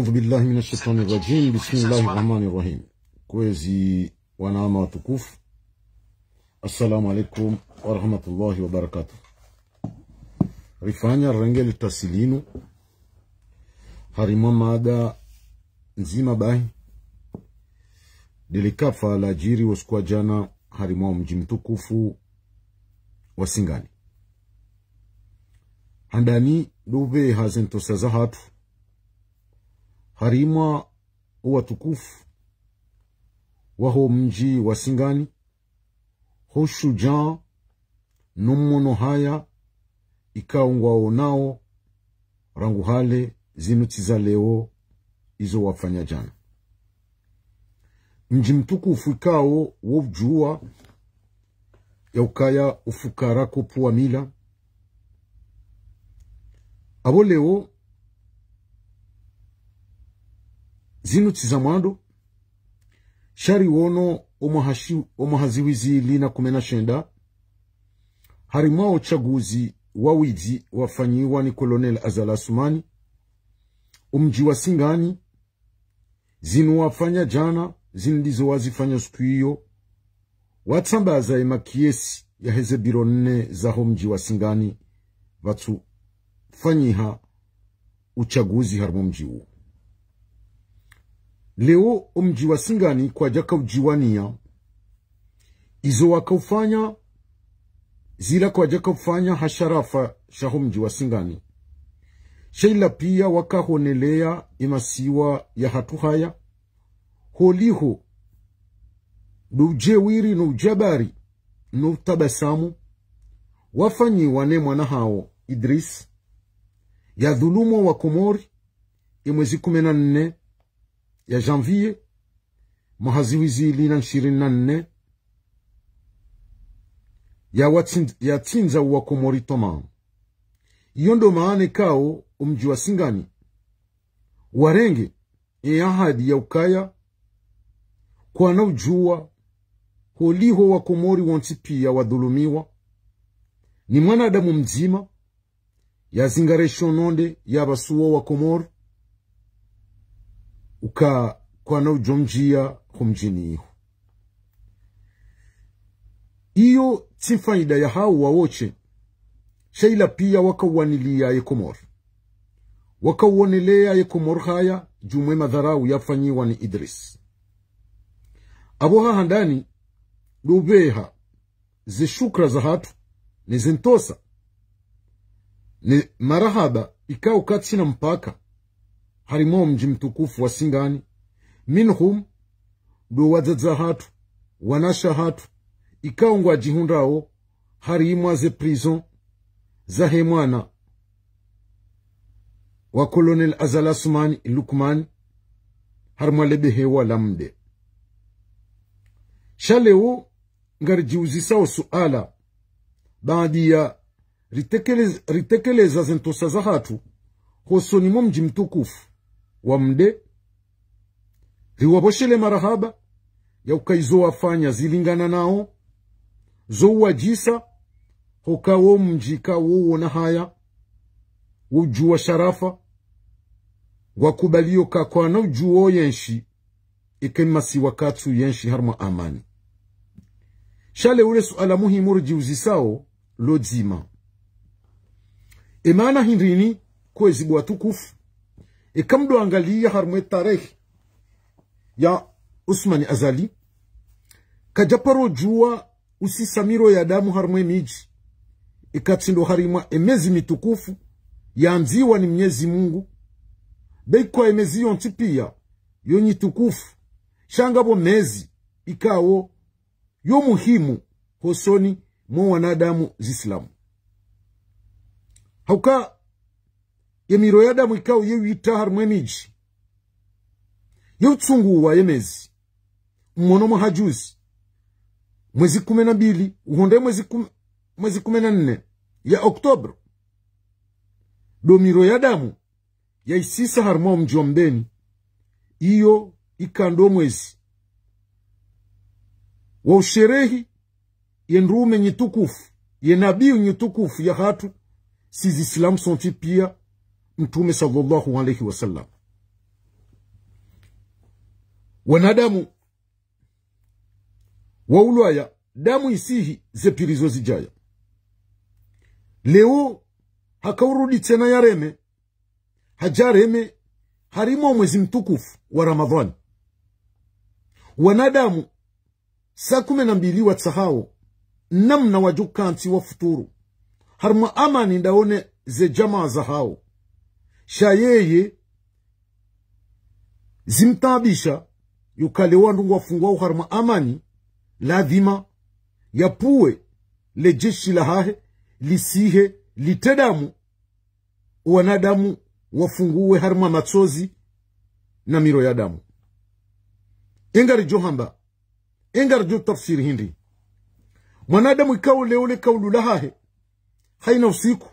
Audhu billahi minash ashaitani rajim, bismillahi rahmani rahim. Kwezi wanaama watukufu, assalamu alaikum warahmatullahi wabarakatu Rifanya renge tasilinu harima mada nzima bahi dilikafa lajiri wasikuwa jana harimo mji mtukufu wa Singani handani duve hazintosaza hatu harimwa uwatukufu waho mji wa singani ho shujaa haya ikaungwao nao rangu hale zinutiza leo izo wafanya jana mji mtukufu ikao wojua yaukaya ufukara kopua mila abo leo zino mwando shari wono omuhaziwizi lina kumena shenda harimwa uchaguzi wawizi wafanyiwa ni kolonel azala sumani umji wa singani zinu wafanya jana zinu ndizo wazifanya siku hiyo watsambaza emakiesi ya heze nne zaho mji wa singani vatsufanyiha uchaguzi harimo mji leo mji wa singani kwaja kaujiwania izo wakaufanya zila kwaja kaufanya hasharafa shaho mji wa singani shaila pia wakahonelea imasiwa ya hatu haya holiho nujewiri nujabari nutabasamu wafanyiwa ne mwana hao idris dhulumo wa komori imwezi kumi na nne ya janvier mwaka ziwizili na ishirini na nne yatsinza uwakomori toma iyo ndo maane kao umji wa singani warenge e ahadi ya ukaya kwanaujua holiho wakomori wonsi pia wadhulumiwa ni mwanadamu mzima yazingareshononde nonde yabasuwo wakomori uka kwana ujomjia iho iyo tsimfaida ya hau wawoche shaila pia wakawanilia yekomor wakawonelea yekomor haya jumwe madharau yafanyiwa ni idris abo haha ndani lubeha shukra za hatu zintosa ni marahaba ikaukati katina mpaka harimo mji mtukufu wa Singani. Minhum do wadzadza hatu wanasha hatu ikaungwa jihundawo harimwa ze prison zahe mwana wa kolonel azalasumani lukmani hari harimwa hewa lamde shalewo ngarijiuzisawo suala baadi ya ritekeleza zentosa za hatu hosonimo mji mtukufu wamde riwaboshele marahaba yaukaizowafanya zilingana nao zouwajisa hokawo mjika wowona haya wujuwa sharafa wakubalio kakwana ujuwo yenshi ikemasi wakatu yenshi harma amani shale ule suala muhimu rijiuzisao lodzima emana hindrini kwezibwa tukufu E kama mdoangalia harmwe tarehe ya Usmani Azali kajaparo jua usisamiro ya damu harmwe miji ikatsindo harimwa emezi mitukufu yanziwa ni Mwenyezi Mungu beikwa emezi yonti pia yonyi tukufu shangabo mezi ikawo yo muhimu hosoni mwa wanadamu zislamu hauka yemiro y'adamu ikawu yewiita harimu emiigi uwa y'emezi mmono omwe mwezi kumi na mbili uhonde mwezi kumi, mwezi kumena na nne ya oktobro domiro ya damu yaisisa isisa mji wa mbeni iyo ikando mwezi wa usherehi yendume nyitukufu yenabiu nyitukufu ya hatu silamu sonti pia Mtume sallallahu alaihi wasallam. Wanadamu waulwaya damu isihi zepirizo zijaya leo hakaurudi tena yareme hajareme harimo mwezi mtukufu wa Ramadhani. Wanadamu saa kumi na mbili watsahao namna wajukansi wa futuru harma amani ndaone ze jamaa za hao shayeye yeye zimtaabisha yukalewa ndungu wafungwa uharima amani lazima jeshi lejeshi hahe lisihe litedamu wanadamu wafunguwe harma matsozi na miro ya damu engari johamba engari jo tafsiri hindi mwanadamu ikawa la kaululahahe haina usiku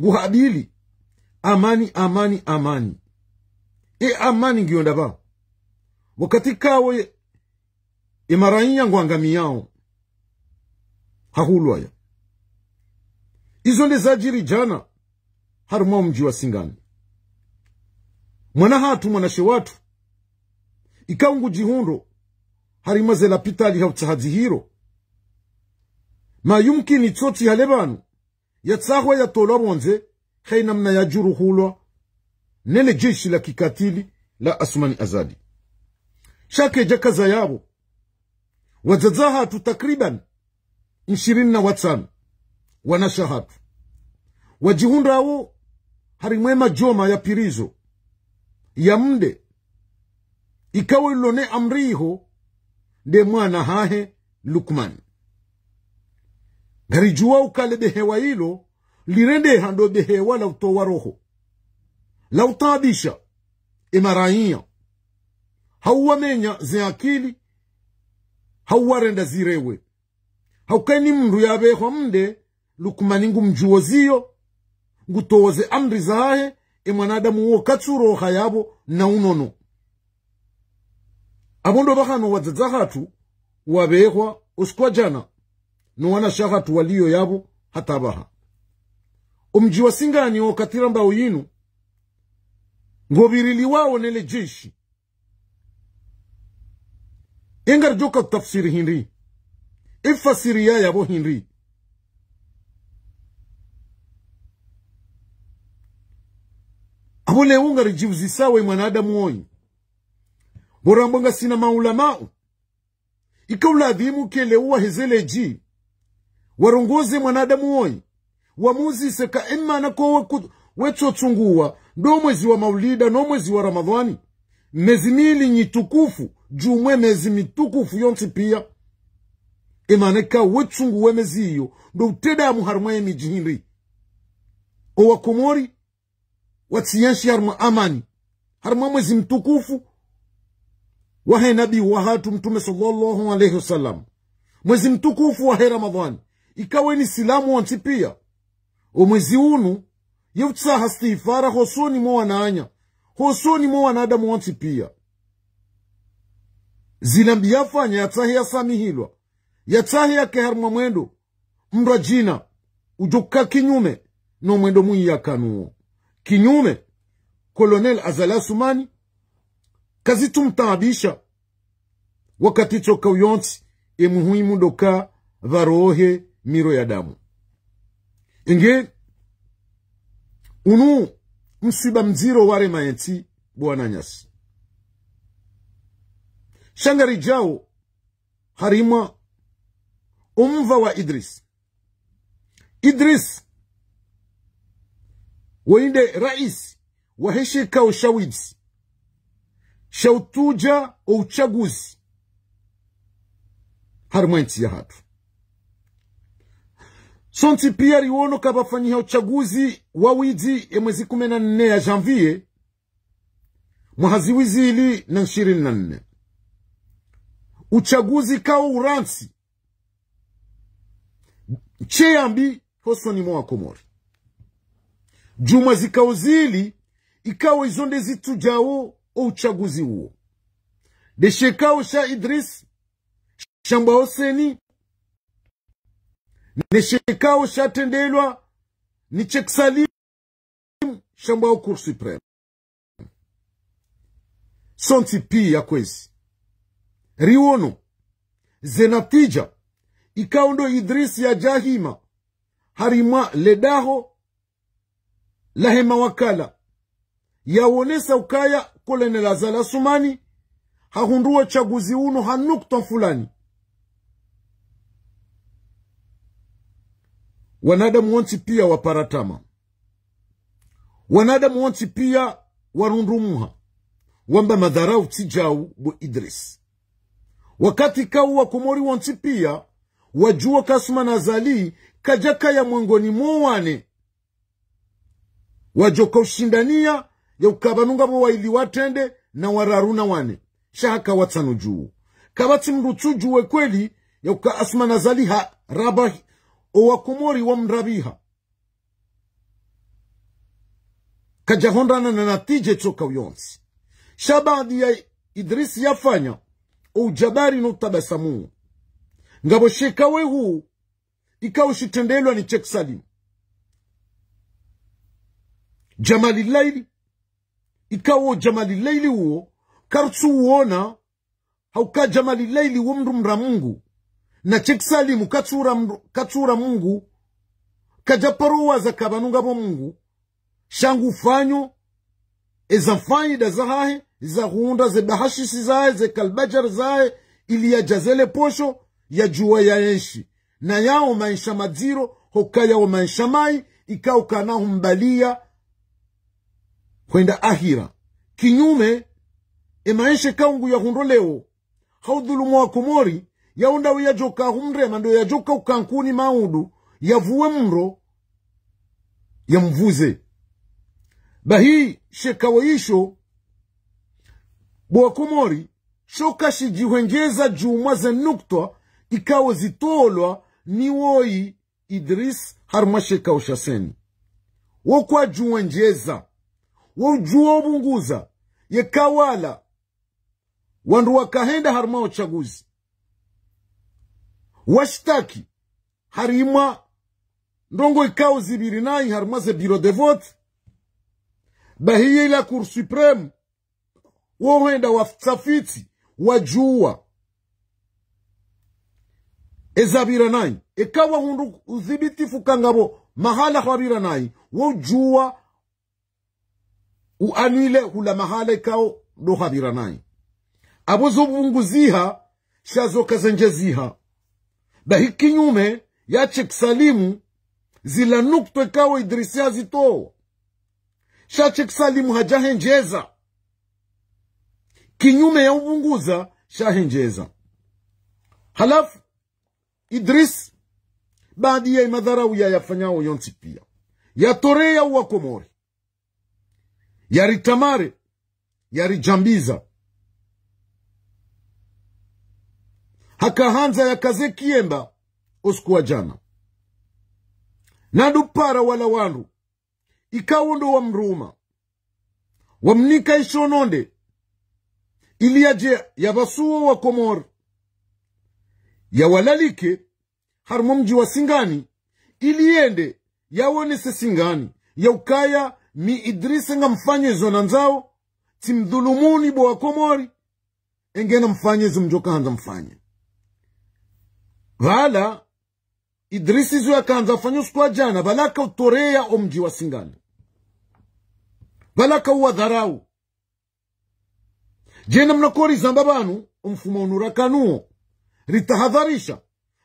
nguhabili amani amani amani e amani ngiyo ndaba wakati kawe imarayiya ngwangami hahulwaya izo nde zajiri jana harumao mji wa singani mwana hatu mwanashe watu ikaungu jihundo harimaze lapitali hautsahazi hiro tsotsi hale yatsahwa yatolwa bonze hai namna ya juru hulwa nene jeshi la kikatili la asmani azadi shake jakaza yabo wazaza hatu takriban ishirini na watano wanasha hatu wajihundawo harimwema joma ya pirizo ya mde ikawe lone amriho nde mwana hahe lukmani ngarijuwa ukale behewa hilo lirendeha ndo behewa lautowa roho lautabisha imaraia hauwamenya zeakili hauwarenda zirewe haukaini mndu yabehwa mnde lukumaningu mjuoziyo ziyo ngutowoze amri zahe emwanadamu wo katsuroha yavo na unono abondo bahano wadzadza hatu wabehwa uskwa jana nowana shahatu waliyo yabo hatabaha omji wasingani okatira mbao yinu ngobirili nele jeshi ingar joka tafsiri hinri ifasiri ya yabo hinri abole ungari jivzi sawe mwanadamu oyi borambonga sina maulamao ikauladhimu keleuwa hezeleji warongoze mwanadamu oyi wamuzi seka ema na kwa ko wetsotsunguwa ndo mwezi wa maulida no mwezi wa ramadhani mezi mili nyitukufu jumwe mezi mitukufu yonti pia imaneka wetsunguwe mezi iyo ndo utedamu harumwa yemijihinri owakomori watsiyenshi harumwa amani harumwa mwezi mtukufu wahe nabii wahatu mtume sallallahu alayhi wa wasallam mwezi mtukufu wahe ramadhani ikawe ni silamu wanti pia omwezi unu yewutsaha stifara hosoni mo wananya hosoni mo wanada wonsi pia zilambi yafanya yatsahe yasamihilwa yatsahe yakeharumwa mwendo mndu jina ujokka kinyume nomwendo mwiyi yakanuwo kinyume kolonel azala sumani kazitumtaabisha wakati choka uyonsi emuhuimu doka varohe miro ya damu inge unu msiba mdziro ware maetsi buwananyasi shangari jawo harimwa umva wa idris idris woinde rais waheshika ushawidzi shautuja ouchaguzi hari mwaetsi yahatu Sonti pia liwonoka abafanyia uchaguzi wa wizi ya mwezi kumi na nne ya janvie mwahaziwizili na ishirini na nne uchaguzi kawo uransi cheyambi hosoni mwa wakomori jumwa zikawo zili ikawo izonde o uchaguzi uwo deshekawo sha idris shambwa hoseni nechekao chatendelwa nichekisalimu shambwao cour supreme pi pii kwezi riwono zenatija ikaundo idrisi ya jahima harimwa ledaho lahema wakala yawonesa ukaya kolenelazala sumani hahunduwa chaguzi uno hanukta fulani Wanadamu wonsi pia waparatama, wanadamu wonsi pia warundumuha wamba madharau tsijau bu Idris wakati kau wakomori wonsi pia wajua kasuma nazali kajaka ya mwengoni mowane wajoka ushindania ya ukabanunga bo waili watende na wararuna wane shaka watsanu juu kabati juwe kweli ya uka asuma nazali ha, rabahi owakomori wamraviha kajahondana na natija choka uyonsi shabadi ya idrisi yafanya oujabari notabasamuhu ngabo shekawe huu ikawo shitendelwa ni cheksalimu jamali laili ikawo jamali laili huo karusu uona hauka jamali laili wo mra mungu na chekisalimu katsura mungu kajaparowaza kabanunga bo mungu shangu fanyo eza faida zahahe zahunda zebahashisi zahe zekalbajar zahe ili yajazele posho ya jua ya enshi na yao maisha madziro hokayao maisha mai ikao kanahumbalia kwenda ahira kinyume emaeshe kaungu yahundolewo haudhulumu wa kumori yaunda uyajoka humrema ndo yajoka ukankuni maudu yavuwe mro yamvuze bahi shekawoisho bwakomori shoka shijihwengeza juma za nuktwa ikawo zitolwa ni woi idris haruma shekaushaseni wokwajuwenjeza wojuwa obunguza yekawala wandu wakahenda haruma uchaguzi washtaki harima ndongo ikao zibiri nayi harima ze bureau de vote bahiye ila cour supreme wohenda watafiti wajua ezabira nayi ikawa e hundu udhibitifu kangabo mahala hwabira nayi wojua uanile hula mahala ikao dohabira nayi abo zobunguziha shazokazenjeziha bahi hiki kinyume yache kusalimu zila nuktwe kawo idrisia zitowa shache kusalimu hajahenjeza kinyume ya ubunguza shahenjeza halafu idris baadi ya e madharau yayafanyao yonsi pia yatorea uwakomori yaritamare yarijambiza hakahanza yakazekiemba wa jana nadupara para wala wandu ikawondo wa mruma wamnika ishononde iliyaje yavasuo wa komor yawalalike harimo mji wa singani iliende yawonese singani yaukaya mi idrisa nga mfanye zona nzao timdhulumuni bo wa komori engena mfanye zimjokahanza mfanye vala idrisi zo yakanza afanya usiku wa jana valakautorea omji wa singani valakauwa dharau jena mnakorizamba vanu omfumo unurakanuo ritahadharisha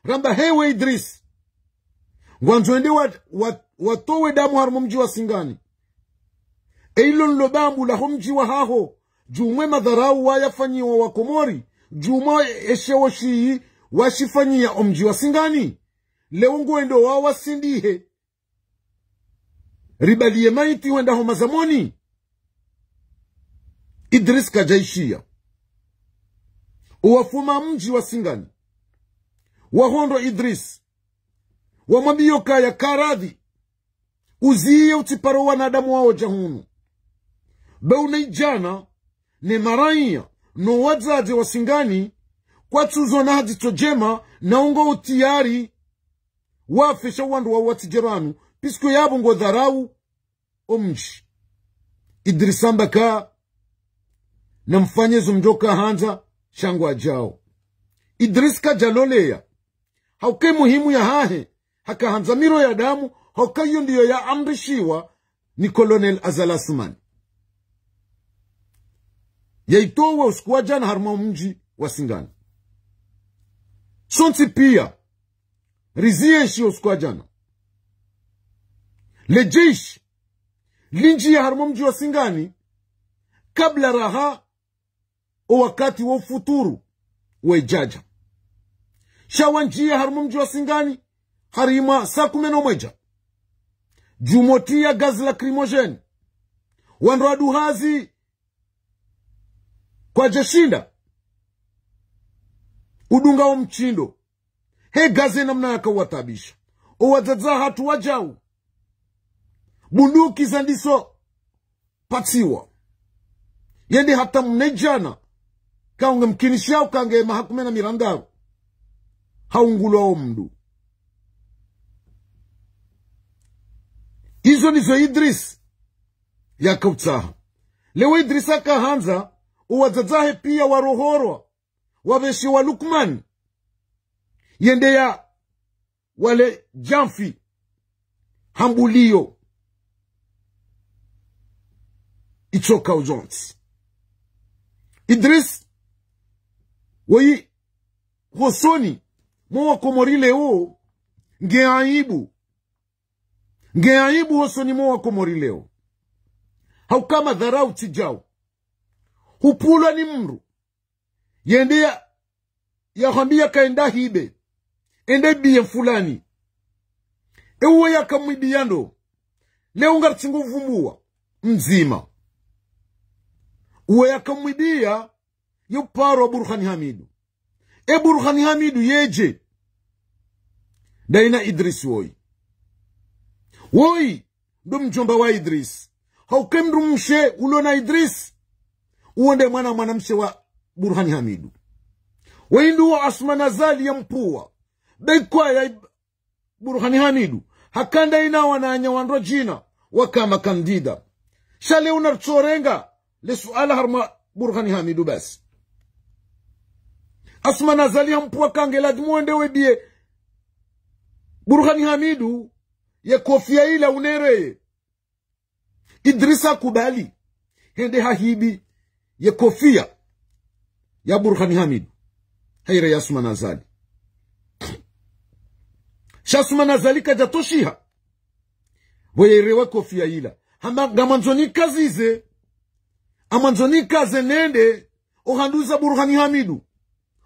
ramba hewe idrisi ngwanzoende watowe wa, wat damu harimo mji wa singani eilo nlo bambu laho mji wa haho jumwe madharau wayafanyiwa wakomori juma eshewo shiyi washifanyia omji wa lewo ngwendo wao wasindihe ribaliye maiti wenda wendaho mazamoni idris kajaishia uwafuma mji wa singani wahondo idris wamwambiyo kaya karadhi uziye utiparo wanadamu wao jahunu beunei ne maraiya no wa wasingani kwatsuzonaha dzitso jema naongo utiyari wafesha wandu wa watijeranu pisiko ngo ngodharau omji idrisamba ka na mfanyezo mdoka hanza shangwa jao idris kajaloleya hauke muhimu ya hahe hakahanza miro ya damu hokayo ndiyo ambishiwa ni kolonel azalasman yaitowe usiku wa jana haruma mji wa singani Sonsi pia rizie ishiyo siku jana lejeishi linjia harimo mji wa Singani kabla raha o wakati wa ufuturu wejaja shawanjia harimo mji wa Singani harima saa kumi na mweja jumotia gazi la krimojeni wandoa duhazi kwa jeshinda udunga udungao mchindo he gaze namna yakauwatabisha owadzadza hatu wajau bunduki zandiso patsiwa yendi hata mnejana kaunge mkinishao kange mahakume na mirandaru haungulwao mdu izo nizo idris yakautsaha lewo idris akahanza uwadzadzahe pia warohorwa wabesye wa lukman yendeya wale jamfi hambulio itsoka uzonsi idris woyi hosoni mowakomorileo ngeaibu ngeaibu hosoni mowakomorileo haukama dharau tijau hupulwa ni mru yendeya yakwambiya kaenda hibe ende biye fulani euwo yakamwibiya ndo leo ungatsingovumbuwa mzima uwe yakamwibiya yoparo wa burhani hamidu e burhani hamidu yeje daina idris woyi woyi ndo mjomba wa idris haukemndu mshe ulona idris uwonde mwana mwana mshe wa burhani hamidu wainduwa asmana zali ya mpua beikwa ya burhani hamidu hakanda inawa na anyawandro jina wakama kandida shale unarchorenga le suala harma burhani hamidu basi asmana zali ya mpua kange ladmuende webie burhani hamidu ya kofia ila unereye idrisa kubali hende hahibi ya kofia ya burhani hamid haire yasuma nazali shasuma nazali kajatoshiha weyerewe kofia ila ngamwanzoni kazize amwanzoni kaze nende ohanduza burhani hamidu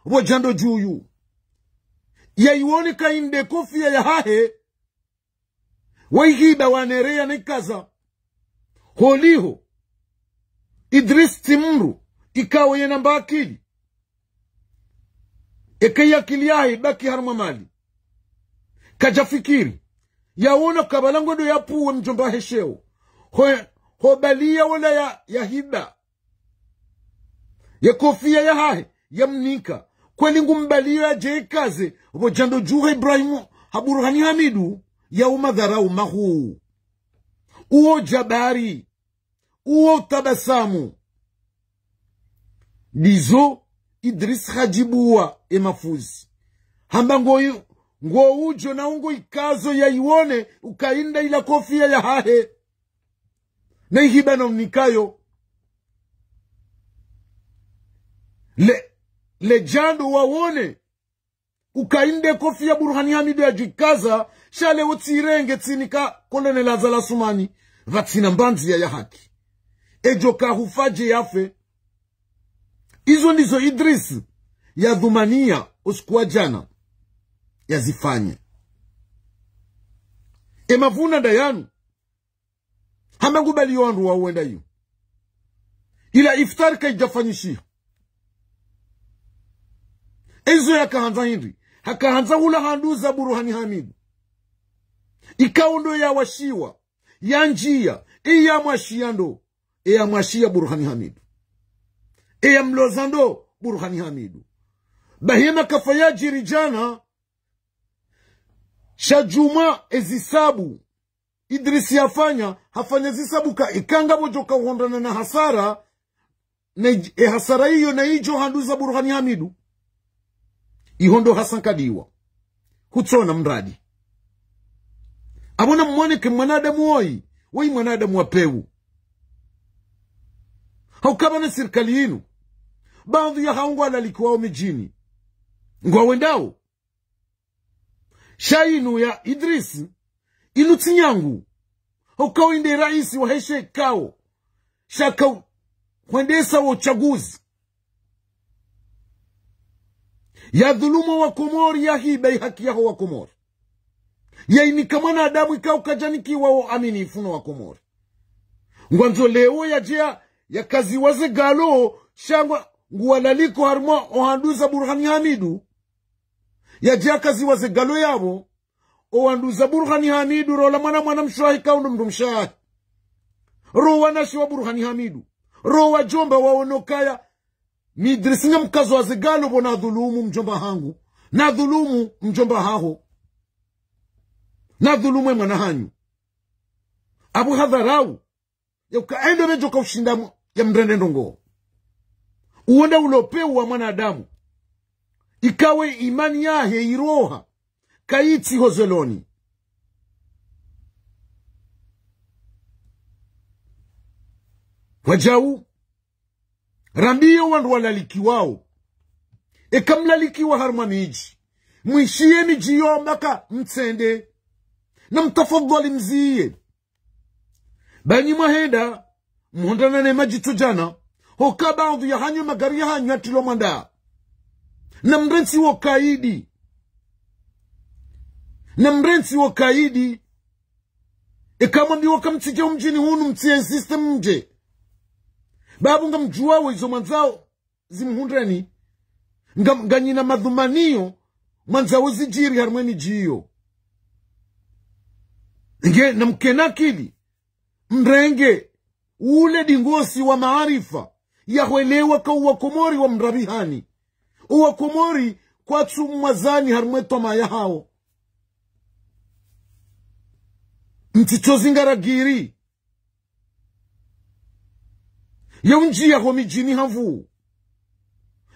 wojando juyu yaiwoneka inde kofia ya hahe waihiba wanereya nikaza holiho idris timru ikawa yenamba akili ekeya kiliai baki harma mali kajafikiri yaona kabalangodo yapuwe mjomba hesheo ho, hobalia wala ya, ya hiba ya kofia ya hahe yamnika kwelingu mbalio ajeekaze jando juha ibrahimu haburhani hamidu yaumadharau mahuu uo jabari uo tabasamu dizo idris hajibuwa emafuzi hamba ujo na naungo ikazo yaiwone ukainda ila kofia ya hahe naihiba naunikayo le lejando wawone ukainde kofia burhani hamido yajuikaza shale wotsirenge tsinika lazala sumani vatsina mbanzi ya yahaki haki ejo kahufaje yafe Hizo ndizo Idris ya dhumania usiku wa jana yazifanye. Emavuna ndayanu hamangubali wandu wauenda hiyo ila iftari kaijafanyishia ezo yakahanza hindi hakahanza hula handu za buruhani hamidu ikaundo ya washiwa ya njia iya mwashia ndo iya mwashia buruhani hamidu eya mlozando burhani hamidu bahima kafaya jirijana shajuma ezisabu idrisi yafanya hafanya zisabuka ikangabo jokahondana na hasara na e hasara hiyo na ijo handuza burhani hamidu ihondo hasan kadiwa Kutsona mradi abona mmoneke mwanadamu woyi woi mwanadamu wapewu haukaba na sirkali yinu baadhi ya haungwana likiwao mijini ngwawendao shainu ya idris inu tsinyangu ukawinde rais waheshe kao shaka kuendesa wa uchaguzi ya dhuluma wa komori ya hiba haki yaho wa komori yainika mwanadamu ikaukajanikiwa wo amini na wa komori ngwanzo leo yajea yakaziwaze galo shangwa nguwalaliko harimo ohanduza burhani hamidu yajakazi waze galo yabo owanduza burhani hamidu rola mwana mwana mshahi kaundu mndu mshahi rowa nashi wa burhani hamidu ro wajomba waonokaya midrisinga mkazo waze galo bo na dhulumu mjomba hangu na dhulumu mjomba haho na dhulumwe mwana hanyu abu hadharau yaukaendo mejo ushinda ya mrende ndongoo uwonda ulopeu wa mwanadamu ikawe imani yahe iroha kaiti hozeloni wajau rambiye wandu walalikiwao ekamlalikiwa mwishiye miji yo mpaka mtsende na mtafadhali mziye banyi mwahenda mhondanane majito jana hoka baadhi ya hanyu magari ya hanyu atilo mwanda na mrensi wa kaidi na mrensi wa kaidi ikamwambi wakamtike umjini hunu mtie system mje babu ngamjuwawe izo mwanzao zimhundreni nganyina madhumaniyo mwanzawo zijiri harimweni jiyo nge mkenakili mrenge ule dingosi wa maarifa yahwelewa ka uwakomori wa mravihani uwakomori kwatsu mwazani harimwetu amaya hawo mtsitso zingaragiri mijini havu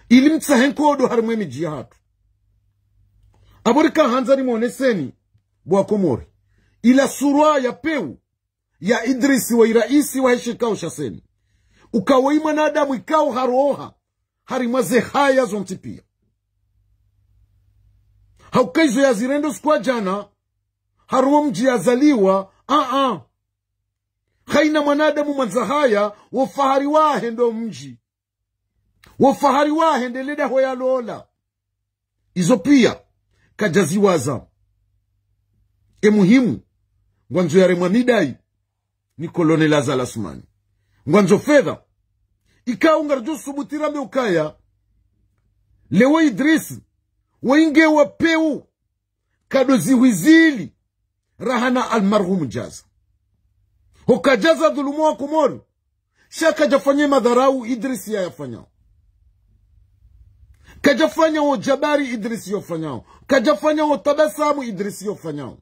ili mtsahe nkodo harimwe miji yahatu aborika hanza bwakomori ila surwa ya peu ya idrisi wa wa waheshikao shaseni ukawai mwanadamu ikao haroha hari mwaze haya zontipia haukaizo yazirendo sikuwa jana haruwa mji yazaliwa aa haina mwanadamu mwanza haya wofahari wahe ndo mji wofahari wahe ndeleda lola izo pia kajaziwaza emuhimu ngwanzo yaremwa midai ni kolonela zalasumani ngwanzo fedha ikaw ngarjo subutirambe ukaya lewo idris wainge wapeu kado rahana almarhumu jaza hokajaza dhulumu wa kumori shaka jafanye madharau idris yayafanyao kajafanya wo jabari idris yofanyao kajafanya wo tabasamu idris yofanyao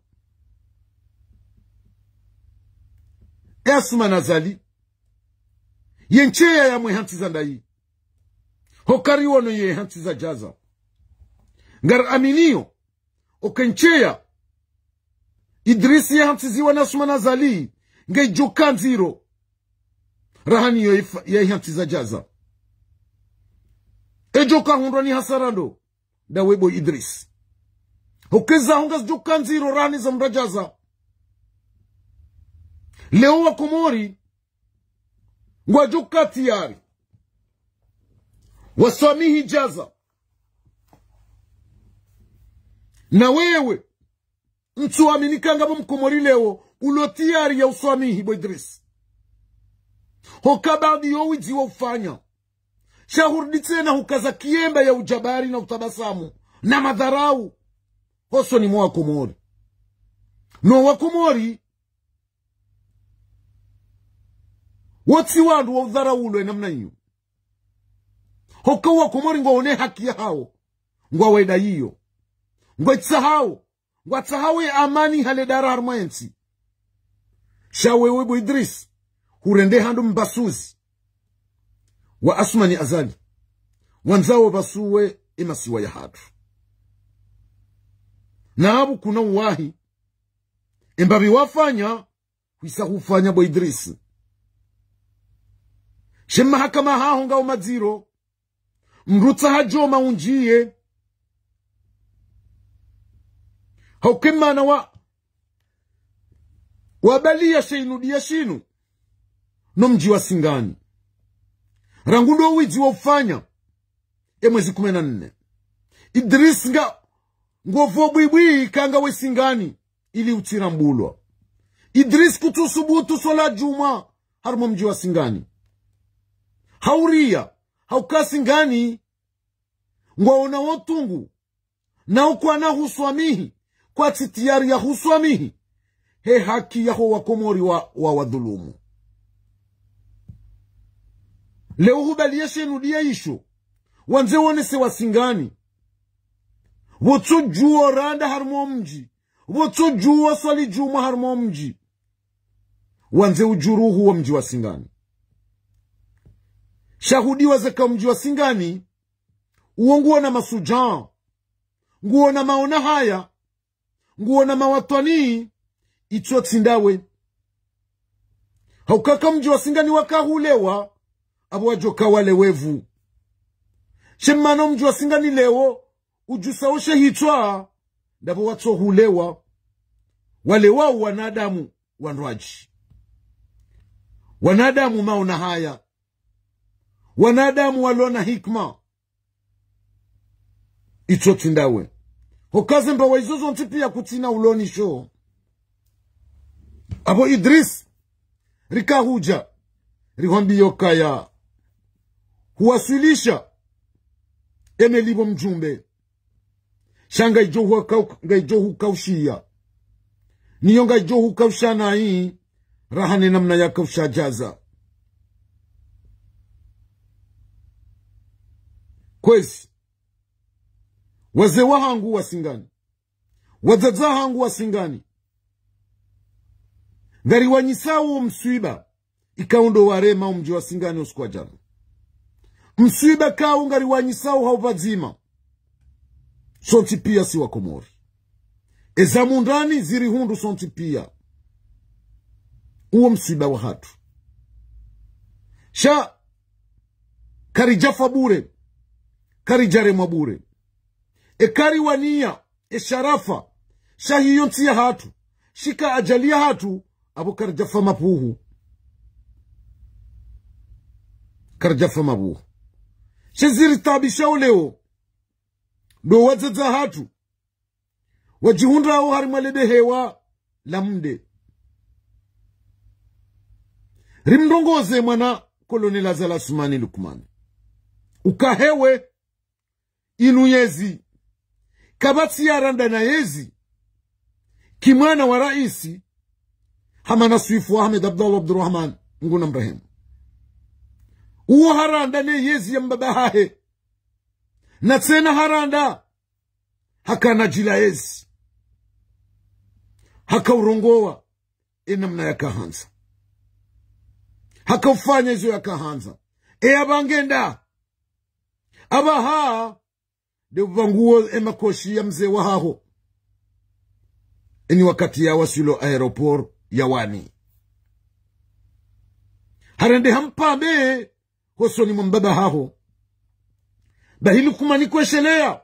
esma nazali yencheya yamwe hantsiza ndayi hokaliwono ye hantsiza jaza ngar aminiyo okencheya idrisi nasuma nasumana zali ngeijuka nziro rahaniyo yaihantsiza jaza ejoka hundwa ni hasarando dawebo idris hokeza hunga zijuka nziro rahani za mrajaza leo wakomori ngwajuka tiyari wasomihi jaza na wewe mtu aminikanga bomkomori leo ulo tiyari ya usomihi bwedris hokabadi baadhi yowijiwa ufanya shahurdi tena hukaza kiemba ya ujabari na utabasamu na madharau hoso ni mwakomori no wakomori wotsi wandu wa udharaulwe namna hiyo kumori komori ngwaone haki yao ngwawaida yiyo ngwetsahau ya amani haledarar mwensi shawewe idris hurende handu mbasuzi wa asumani azali wanzawo basuwe imasiwa e ya hatu abu kuna uwahi embabi wafanya hwisa hufanya bo idrisi shemahakama haho ngaho madziro mrutsa hajoma unjiye haukimana wa wabalia sheinudia shinu no mji wa singani rangudo widzi wofanya emwezi kumi na nne idris nga bwibwii kanga wesingani ili utsira mbulwa idris kutusubutu sola juma harimo mji wa singani hauria haukasingani ngwaona wotungu naukwana huswamihi kwa titiyari ya huswamihi he haki yaho wakomori wa, wa wadhulumu leo hubaliyeshenudiya isho wanze wonese wasingani wotsojuwo randa harimo mji wotsojuwo swali juma harimo mji wanze ujuruhu wa mji wasingani shahudi zaka mji wa singani nguo na masujaa nguo na maona haya nguo na mawatwanii itso tsindawe haukaka mji wa singani wakahulewa abo wajoka walewevu shemmano mji wa singani lewo ujusaoshe hitwa ndavo watsohulewa wale wanadamu wandwaji wanadamu maona haya wanadamu walona hikma icho tindawe hokazemba waizozo ntipiya kutina ulonisho abo idris rikahuja rihondiyokaya huwasilisha enelivo mjumbe shangaijohukaushia niyo ngaijohukaushanayi rahane namna ya kausha kwezi wazee wahangu wasingani wadzadza hangu wasingani ngari wanyisawo mswiba ikaundo warema umji wasingani usiku jana mswiba kawo ngari wanyisawo haupadzima sonti pia si wakomori ezamundani ziri hundu sonti pia uwo mswiba wa hatu sha karijafabure bure kari mabure bure kari wania esharafa shahiyo ya hatu shika ajalia hatu abo karjafa mapuhu karjafa mapuhu tabisha uleo do wazaza hatu wajihundra au malede hewa la mde rimndongoze mwana kolonela zala sumani lukumani ukahewe inu yezi ya randa na yezi kimwana wa raisi hamana swifu ahmed abdallah abdurrahman nguna mrehemu uwo haranda ne yezi hahe na tsena haranda hakana jila yezi hakaurongowa enamna yakahanza hakaufanya kahanza yakahanza eyabangenda abaha deuva nguo emakoshi ya mzee wa haho eni wakati ya wasilo aeroport yawani harende hampabe hosoni mwambaba haho bahili kumanikweselea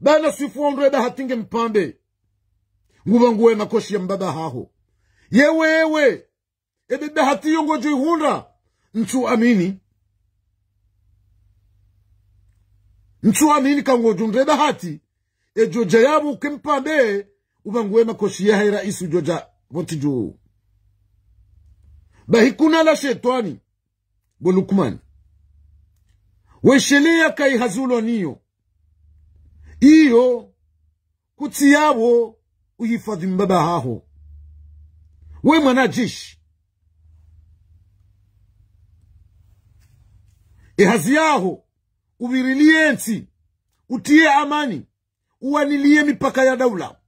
bana sifondre bahatinge mpambe nguva nguo koshi ya mbaba haho yeweewe ebe bahati yongojo ihunda ntu amini nchuwa nini kangojundre bahati ejo jayabu ukempande ubanguwe makoshi yahe rais ujoja vontiju bahikuna la shetani bolukman kai hazulo niyo iyo kuti yawo uhifadhi mbaba haho we mwana jeshi ihazi e yaho uvirilie nchi, utie amani, uwanilie mipaka ya daula.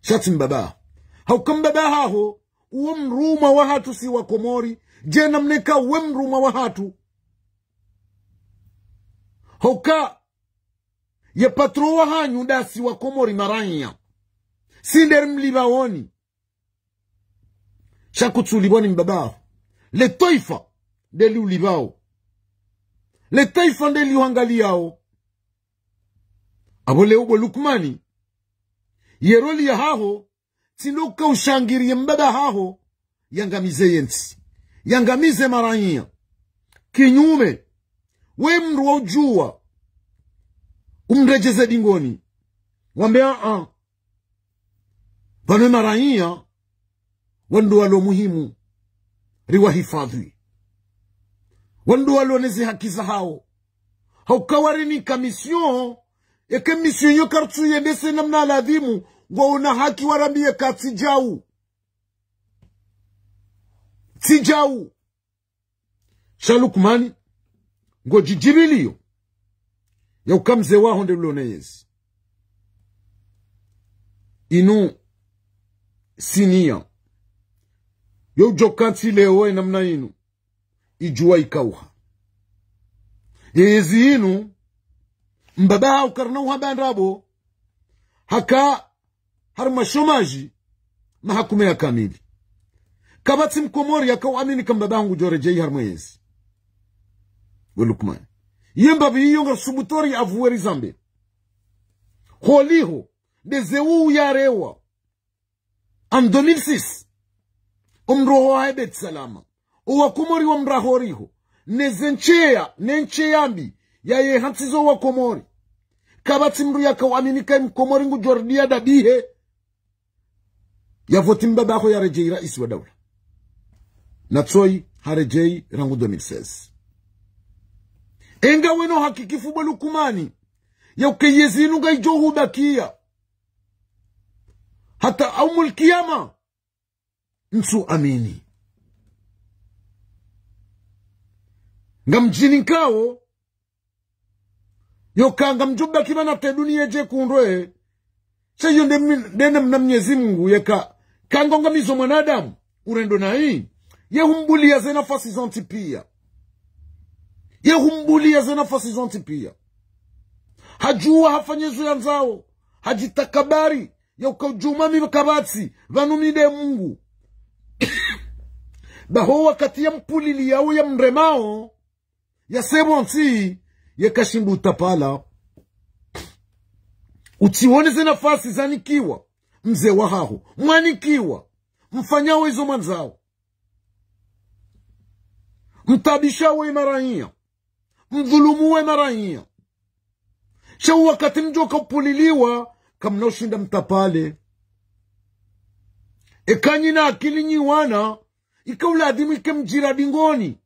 shati mbaba hauka mbaba haho uwo mruma wa hatu si wa komori je namneka uwe mruma wa hatu hauka ye patro wa hanyu da si wa komori maranya sinder shakutsu shakutsuliboni mbaba le toifa deli ulibao le taifa ndeliuhangaliao abo leubo lukmani yerolia haho tsinouka ushangirie mbada haho yangamize yensi yangamize maranyia kinyume we mndu waujua umrejeze dingoni wambe aa ah, ah. vanwe maranyia wandu walo muhimu riwahifadhwi Gwando walo nezi hakiza hawo. Haukawari ni kamisyon ho. Eke misyon yo kartu ye besen namna aladhimu. Gwa ona haki warambi eka tijawu. Tijawu. Chalukmani. Gwo jidjibili yo. Yow kamzewa honde walo nezi. Ino. Sini ya. Yow jokanti lewe namna ino. ijua ikauha yeyezi yinu mbabaha ukarnauha bandabo haka harma shomaji mahakume ya kamili kabatsi mkomori yakau amini kambabangu jorejei harma yezi welukman yembabi yiyonga subutori avuweri zambe holiho bezeu an en 2006 omroho haebet salama owakomori wa mrahoriho neze ncheya nenche yambi yaye hansizo wakomori kabatsi mndu yakawaminika mkomori jordia dabihe yavoti mbabako rejei rais wa daula natsoi harejei rangu 2006 enga weno hakikifu bwa lukumani yaukeyezinu gaijohu bakia hata aumulkiyama nsu amini nga mjini nkawo yokanga mjubda kimana teduni yeje kundwe cheyo ndene mna mnyezi mungu yeka mizo mwanadamu urendo hii ye ya zena nafasi zanti pia ye ya zena fasi zanti pia hajua hafanye zuya nzao hajitakabari yaukaujumami kabatsi vanumide mungu baho wakati ya mpulili yao ya mremao ya sebonsi yekashimba utapala uchiwoneze nafasi zanikiwa mzee wa haho mwanikiwa mfanyawe izo mwanzawo mtabishawe maraia mdhulumuwe maraia shau wakati mjoka upuliliwa kamnaoshinda mtapale ekanyi na akili nyiwana ikauladimu ike mjira dingoni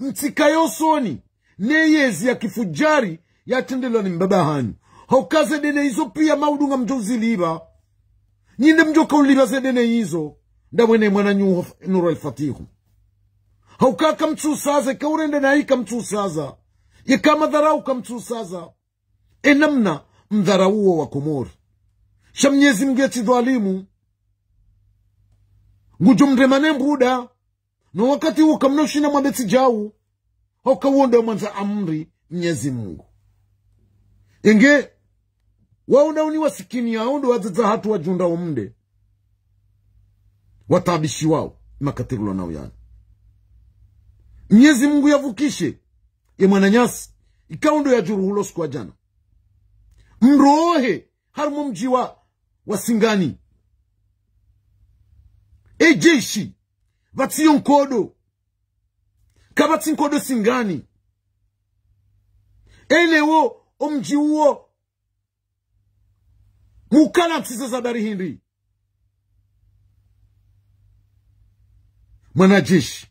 ntsika y'osoni yezi ya kifujari yatendelwa ni mbaba hanyu haukaze dene hizo pia maudunga mtoziliva nyinde mjokaulivaze dene izo ndabwene mwana nyu nuro alfatihu haukaka mtsusaza ikaurende nayi kamtsusaza ikamadharau kamtsusaza enamna mdharauo wa komori shamnyezi mnyezi mgetidhalimu ngujumremane mbuda na wakati huo kamnoshina mwadetsi jawu hokawonda mwanza amri mnyezi mungu enge waundauni wasikini yaondo wadzidza hatu wajunda mnde watabishi wao makatirulwa nao yani mnyezi mungu yavukishe ya mwananyasi ya juruhulo siku jana mrohe harimo mji wasingani ejeishi vatiyo nkodo ka batsi nkodo singani wo, omji uwo mukala msisa sadari hindi mwanajeshi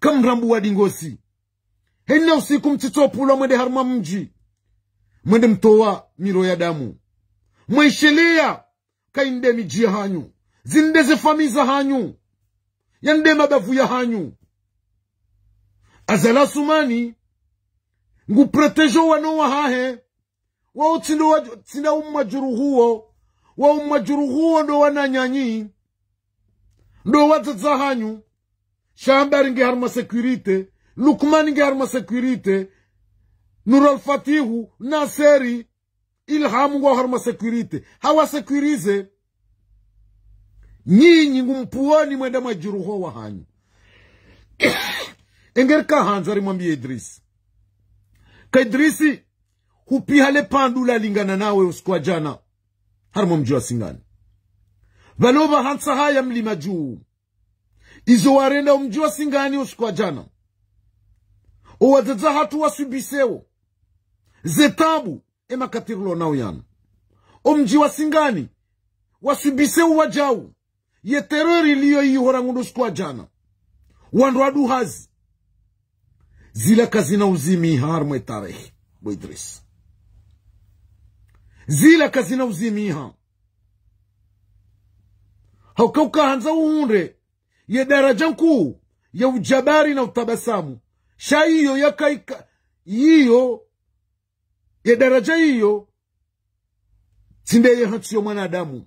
kamrambu wa dingosi hena usiku pula mwende harma mji Mwede mtowa miro ya damu Mwishelea. kainde miji hanyu zindeze famiza hanyu yande ya hanyu azala sumani ngu protejo wano wahahe wao tsinda umma juruhuo wa umma juruhuo ndo wananyanyi ndo wadzadza hanyu shambaringi nge harma sekurite lukmani nge harma sekurite nural fatihu naseri ilhamu ngwa harma sekurite hawa sekurize nyinyi ngumpuoni mwenda majuruho wa hanyu engeri kahanzu arimwambia idrisi ka idrisi hupihale pandu lalingana nawe usiku wa jana harimwe mji wa singani valova hansa haya mlima juu izo warenda umji wa singani usiku wa jana owadzadza hatu wasubisewo zetabu emakatirilo nao yanu omji wa singani wasubisewu wajau ye terori iliyoihora ng'undu sikuwa jana wandu adu hazi zilaka uzimi har mwe tarehi boidris zilaka zina uzimiha haukaukahanza uhunde ye daraja nkuu ya ujabari na utabasamu sha iyo yakaika iyo ya daraja hiyo tindeye hatu yo mwanadamu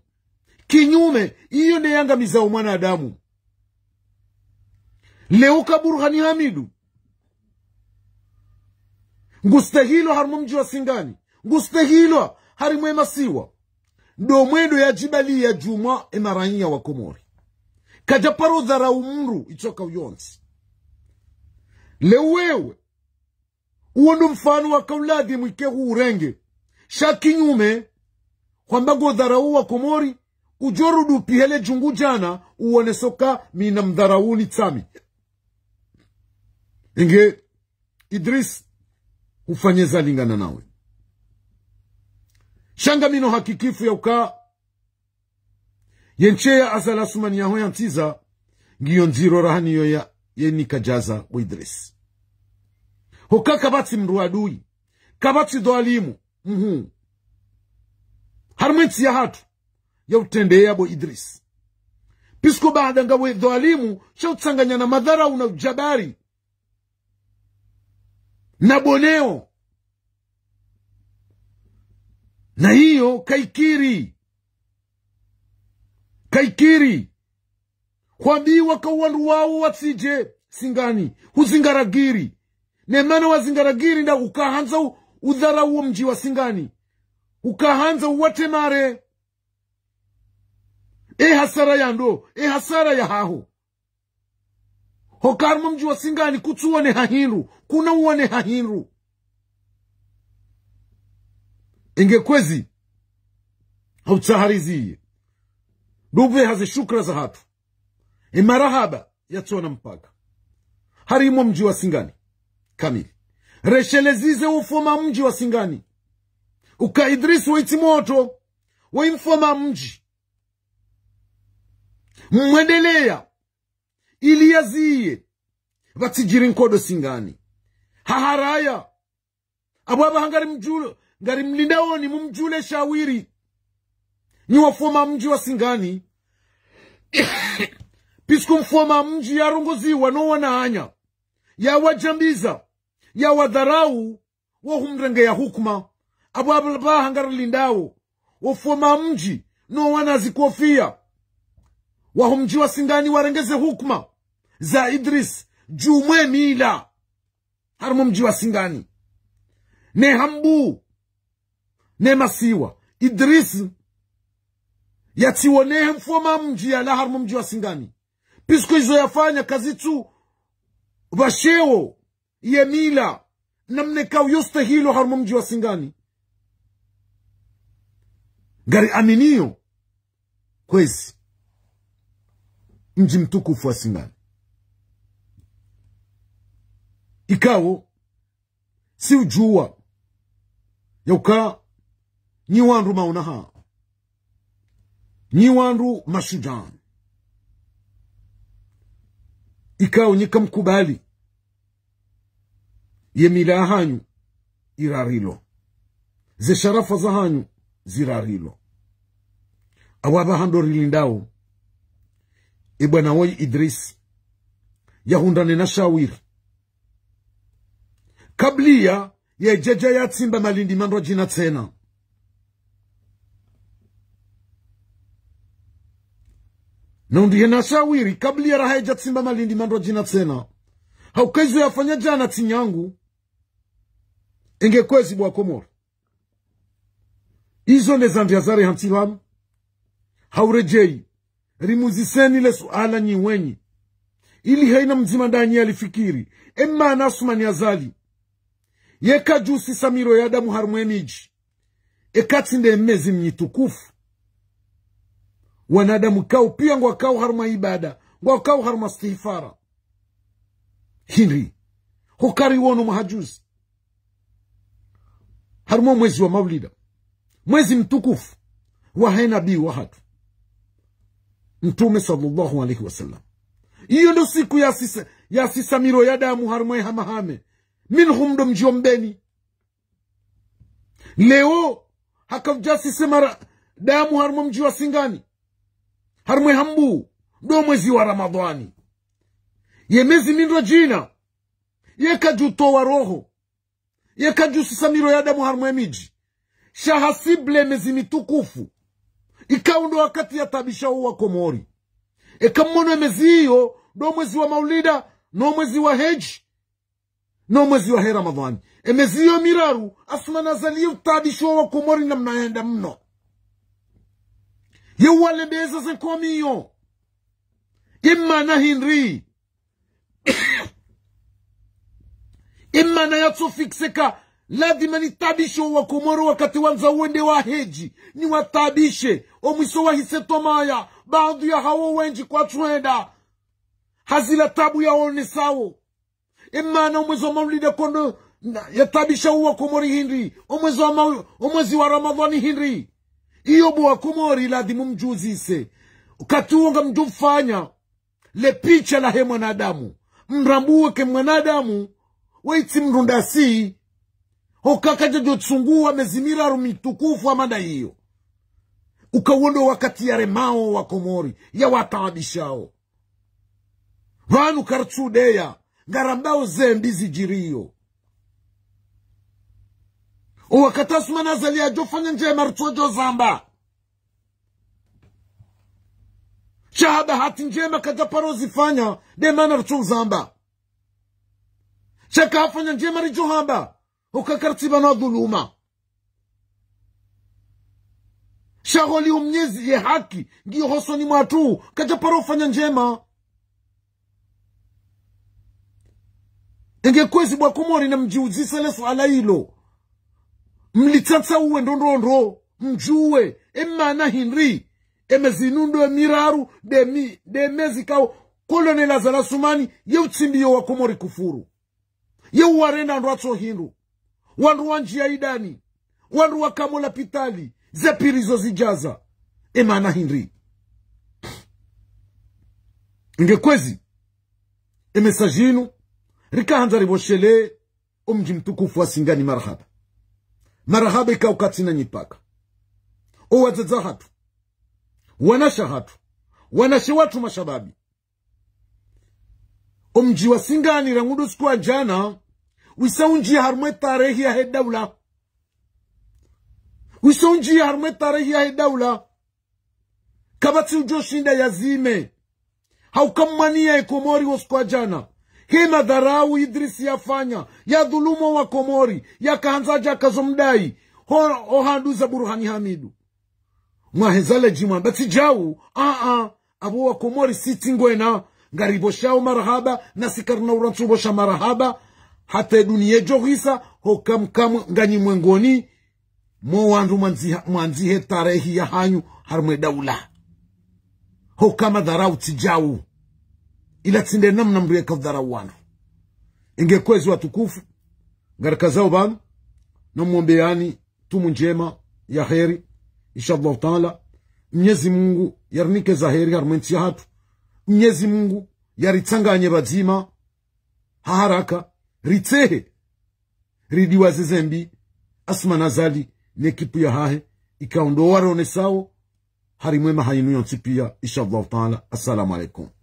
kinyume. Hiyo ndiyo yangamiza mwanadamu. Leuka Burhani Hamidu ngustehilwa harimo mji wa Singani, ngustehilwa harimo emasiwa domwedo yajibalia ya jumwa emarahinya wa Komori kajaparozarau mndu ichoka uyonzi leuwewe uwo ndo mfano wa kauladhi mwike urenge sha kinyume kwamba ngozarau wa Komori ujorudu pihele jungu jana uone soka mina mdharauni tsami inge idris ufanye zalingana nawe shanga mino hakikifu yauka yencheya azalasumani yaho yantiza ngiyo nziro rahaniyo ya yenikajaza uidris hoka kabatsi mndu adui kabatsi dwalimu mhu harumwe hatu yautendeeyabo idris pisko baada ngawe dhalimu chautsanganya na madharau na ujabari na boneo na hiyo kaikiri kaikiri kwambiwa kawandu wawo watsije singani huzingaragiri nemana wazingaragiri nda ukahanza udharauwo mji wa singani ukahanza uwatemare e hasara ya ndo e hasara ya haho hokarmo mji wa singani kutsuone hahinru kuna uone hahinru ingekwezi hautsahariziye duve haze shukra za hatu imarahaba yatsona mpaka harimo mji wa singani kamili reshelezize ufoma mji wa singani ukaidrisu waitsi moto waimfoma mji mwendelea ili yaziye vatsigira nkodo singani haharaya abwavaha ngari mjulo ngari mlindaoni mumjule shawiri ni wafoma mji wa singani pisku mfoma mji yarongoziwa nowona anya yawajambiza yawadharau wohumrengeya hukuma abwavaha ngari lindao wafoma mji nowana zikofia wahumjiwa singani warengeze hukma za idris jumwe mila harimo mjiwa singani ne hambu ne masiwa idris yatiwonehe mfoma mji yala harimo mji wa singani pisko izo yafanya kazi vashewo ye mila namnekau yostahilo harimo mji wa singani gari aminiyo kwezi mji mtukufu wa Sing'ari. Ikao si ujua yauka nyi wandu maunaha nyi wandu mashujaa ikawo nyikamkubali yemila hanyu irarilo zesharafa za hanyu zirarilo awava hando rilindawo e bwana woy idris yahundane na shawiri kabliya yejeja yatsimba malindi mandwa jina tsena naundihe na shawiri kabliya raha tsimba malindi mandwa jina tsena haukaizo yafanya jana tsinyangu engekwezi bwa komoro izo nezandya zari hantilamu haurejei rimuziseni ile suala nyiwenyi ili haina mzima ndani alifikiri emmana asumani azali yekajusi samiro ya yadamu harumweniji ekatsinde emezi mnyitukufu wanadamu kau pia kau haruma ibada kau haruma stihifara hinri hukari wono mwahajuzi haruma mwezi wa maulida mwezi mtukufu wahenabii wahatu mtume salllahu alaihi wasallam hiyo ndo siku ya, ya sisamiro ya damu harmwe hamahame minhum ndo mjiombeni leo hakavjasisemara damu harmwe mji wa singani harmwe hambu ndo mwezi wa ramadhani yemezi nindro jina yekajutowa roho yekajusisamiro ya damu harmwe miji shahasible mezi mitukufu ikaundo wakati yatabisha uwa komori ekammono emezi iyo mwezi wa maulida no mwezi wa heji no mwezi wa he ramadhani emezi iyo miraru asuma nazalie utabisha uwa komori mnaenda mno yewalembeza zenkomiyo na hinri imana fikseka lazima nitabishe wakomoro wakati wanza uende ni watabishe omwiso wahisetomaya baadhi ya hawo wenji kwatwenda hazila tabu one sawo emana omwezi wa maulide kondo yatabisha uwakomori hinri omwezi wa, omwezi wa ramadhani hinri iyo komori lazima mjuzise ukatuonga mjufanya le picha lahe mwanadamu mrambuweke mwanadamu weiti mrundasi hokakaja jotsungua mezimira rumitukufu amada hiyo ukawondo wakati ya remao wa komori ya wataabishao vanu kartsudeya ngarambao zembi zijirio owakatasumanazalia jofanya njema ritsojo zamba chahaba hati njema kajaparo paro zifanya demana ritsouzamba shakahafanya njema rijohamba ukakartibana dhuluma shagholi umnyezi ye haki ngiyo hosoni mwatu kajapara ufanya njema engekwezi bwakomori na mjiuzisa lesuala ilo mlitsatsa uwe ndondondo mjuwe emana hinri emezinundo emiraru demezikao kolonela zala sumani yeutsimbiyo wakomori kufuru yeuwarenda ndo atso hindu wandu wa njia idani wandu la pitali zepirizo zijaza emana hinri ngekwezi emesajinu inu rikahanza rivoshele omji mtukufu wa singani marahaba marahaba ikaukatsina nyipaka owadzadza hatu wanasha hatu wanashe watu mashababi omji wa singani rang'udu sikuwa jana ويساونجي هرمي تاريخي هي الدولة tarehi ya hedaula هي ujo shinda وجوشين يزيمي هاو كمانية كوموري وسكواجانا hina dharau Idris yafanya ya dhuluma wa Komori yakaanzaje akazomdai ohanduza Burhani Hamidu mwahezale jima bati jau aa abo wa Komori sitingwena ngariboshao marhaba nasikarnaurantubosha marhaba hata dunia jorisa hokamkamwe nganyi mwengoni mo wandu mwanzihe tarehi ya hanyu harumwe daula hokama dharau tijau ila tsinde namna mrieka dharau wanu ingekwezi watukufu ngarika zao banu namwombeani tumu njema ya heri allahu taala mnyezi mungu yarinike za heri harumwe hatu mnyezi mungu yaritsanganye vadzima haharaka ritsehe ridiwa zezembi asimana zali nekipu ya hahe ikaondowa rone sawo harimwema hainu nsipiya inshallahu taala assalamu alaikum